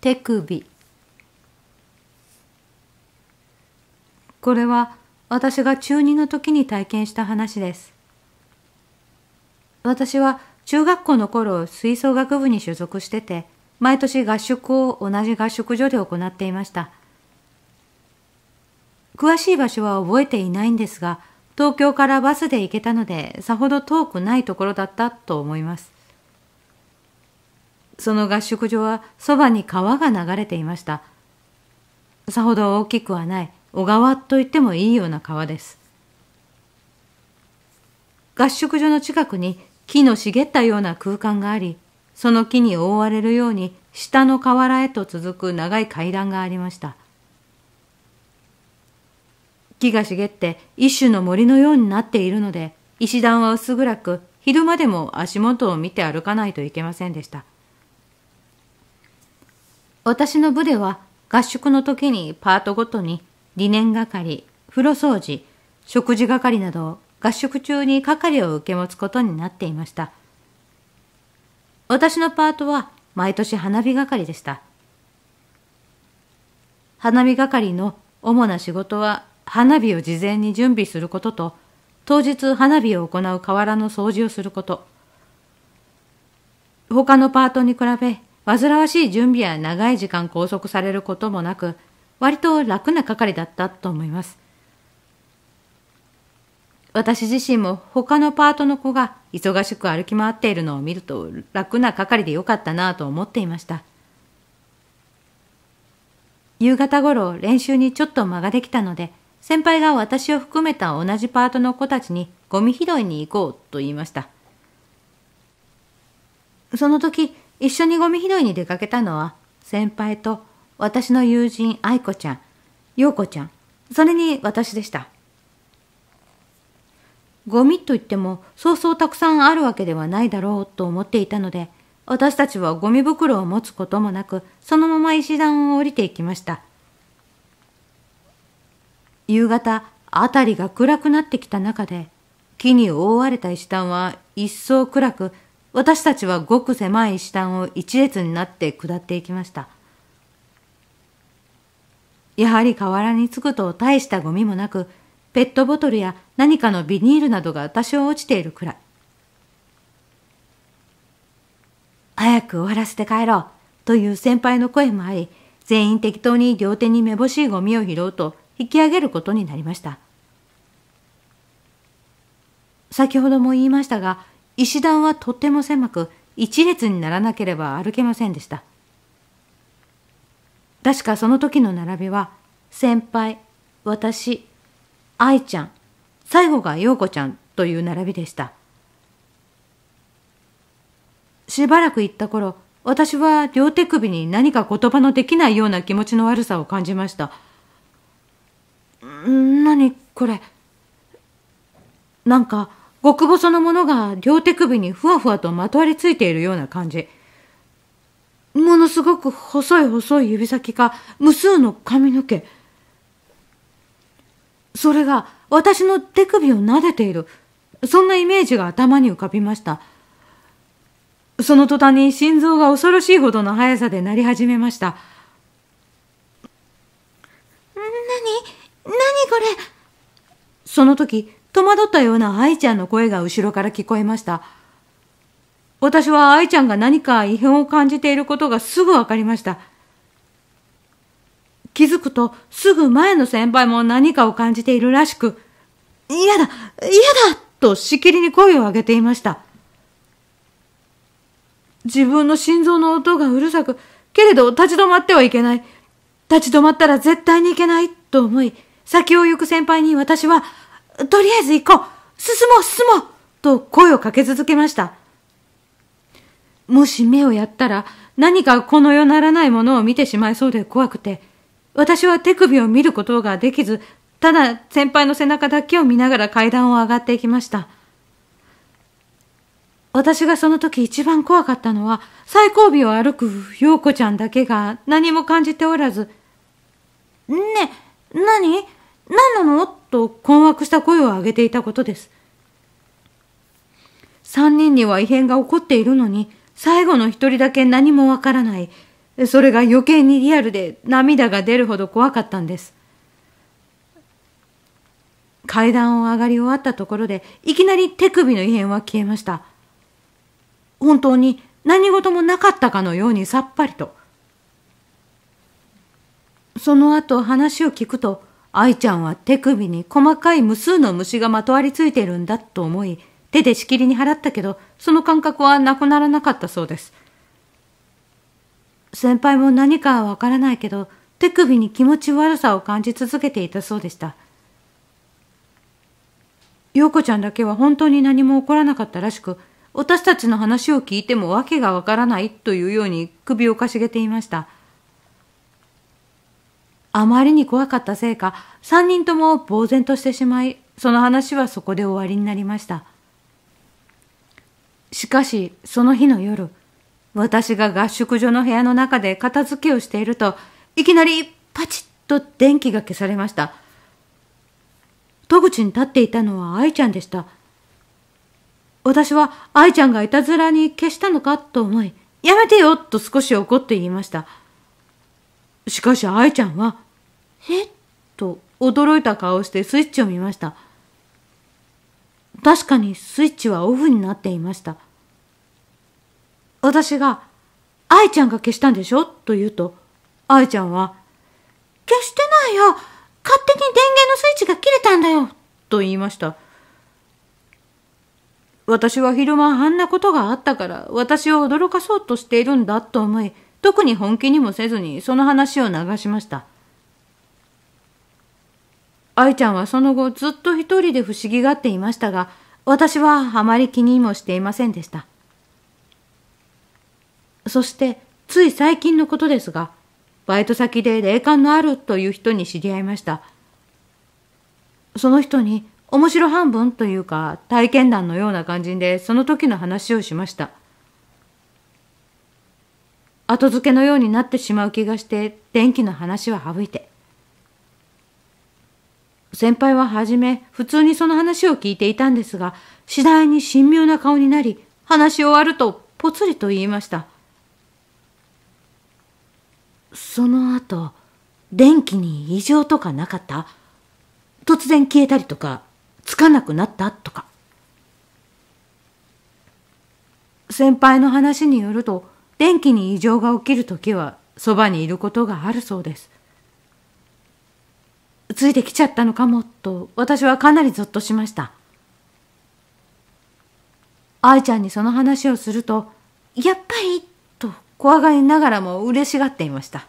手首これは私が中2の時に体験した話です。私は中学校の頃吹奏楽部に所属してて、毎年合宿を同じ合宿所で行っていました。詳しい場所は覚えていないんですが、東京からバスで行けたのでさほど遠くないところだったと思います。その合宿所はそばに川が流れていました。さほど大きくはない、小川と言ってもいいような川です。合宿所の近くに木の茂ったような空間があり、その木に覆われるように下の河原へと続く長い階段がありました。木が茂って一種の森のようになっているので、石段は薄暗く、昼間でも足元を見て歩かないといけませんでした。私の部では合宿の時にパートごとに理念係、風呂掃除、食事係など合宿中に係を受け持つことになっていました。私のパートは毎年花火係でした。花火係の主な仕事は花火を事前に準備することと当日花火を行う河原の掃除をすること他のパートに比べ煩わしい準備や長い時間拘束されることもなく、割と楽な係だったと思います。私自身も他のパートの子が忙しく歩き回っているのを見ると楽な係でよかったなと思っていました。夕方ごろ練習にちょっと間ができたので、先輩が私を含めた同じパートの子たちにゴミ拾いに行こうと言いました。その時、一緒にゴミ拾いに出かけたのは先輩と私の友人愛子ちゃん、陽子ちゃん、それに私でした。ゴミといってもそうそうたくさんあるわけではないだろうと思っていたので、私たちはゴミ袋を持つこともなく、そのまま石段を降りていきました。夕方、辺りが暗くなってきた中で、木に覆われた石段は一層暗く、私たちはごく狭い石段を一列になって下っていきました。やはり河原に着くと大したゴミもなく、ペットボトルや何かのビニールなどが多少落ちているくらい。早く終わらせて帰ろうという先輩の声もあり、全員適当に両手にめぼしいゴミを拾うと引き上げることになりました。先ほども言いましたが、石段はとても狭く一列にならなければ歩けませんでした確かその時の並びは先輩私愛ちゃん最後が陽子ちゃんという並びでしたしばらく行った頃私は両手首に何か言葉のできないような気持ちの悪さを感じました何これなんか極細のものが両手首にふわふわとまとわりついているような感じ。ものすごく細い細い指先か無数の髪の毛。それが私の手首を撫でている。そんなイメージが頭に浮かびました。その途端に心臓が恐ろしいほどの速さで鳴り始めました。なに何これその時、戸惑ったような愛ちゃんの声が後ろから聞こえました。私は愛ちゃんが何か異変を感じていることがすぐわかりました。気づくとすぐ前の先輩も何かを感じているらしく、嫌だ嫌だとしきりに声を上げていました。自分の心臓の音がうるさく、けれど立ち止まってはいけない。立ち止まったら絶対にいけないと思い、先を行く先輩に私は、とりあえず行こう進もう進もうと声をかけ続けました。もし目をやったら何かこの世ならないものを見てしまいそうで怖くて、私は手首を見ることができず、ただ先輩の背中だけを見ながら階段を上がっていきました。私がその時一番怖かったのは、最後尾を歩く陽子ちゃんだけが何も感じておらず、ねえ、何何なのと困惑した声を上げていたことです。三人には異変が起こっているのに、最後の一人だけ何もわからない。それが余計にリアルで涙が出るほど怖かったんです。階段を上がり終わったところで、いきなり手首の異変は消えました。本当に何事もなかったかのようにさっぱりと。その後話を聞くと、愛ちゃんは手首に細かい無数の虫がまとわりついているんだと思い、手でしきりに払ったけど、その感覚はなくならなかったそうです。先輩も何かはわからないけど、手首に気持ち悪さを感じ続けていたそうでした。陽子ちゃんだけは本当に何も起こらなかったらしく、私たちの話を聞いても訳がわからないというように首をかしげていました。あまりに怖かったせいか、3人とも呆然としてしまい、その話はそこで終わりになりました。しかし、その日の夜、私が合宿所の部屋の中で片付けをしていると、いきなりパチッと電気が消されました。戸口に立っていたのは愛ちゃんでした。私は愛ちゃんがいたずらに消したのかと思い、やめてよと少し怒って言いました。しかし愛ちゃんは、えっと驚いた顔をしてスイッチを見ました。確かにスイッチはオフになっていました。私が、愛ちゃんが消したんでしょと言うと、愛ちゃんは、消してないよ勝手に電源のスイッチが切れたんだよと言いました。私は昼間あんなことがあったから私を驚かそうとしているんだと思い特に本気にもせずにその話を流しました。愛ちゃんはその後ずっと一人で不思議がっていましたが、私はあまり気にもしていませんでした。そして、つい最近のことですが、バイト先で霊感のあるという人に知り合いました。その人に面白半分というか体験談のような感じでその時の話をしました。後付けのようになってしまう気がして電気の話は省いて先輩は初め普通にその話を聞いていたんですが次第に神妙な顔になり話し終わるとぽつりと言いましたその後電気に異常とかなかった突然消えたりとかつかなくなったとか先輩の話によると電気に異常が起きるときはそばにいることがあるそうです。ついてきちゃったのかもと私はかなりぞっとしました。愛ちゃんにその話をすると、やっぱりと怖がりながらも嬉しがっていました。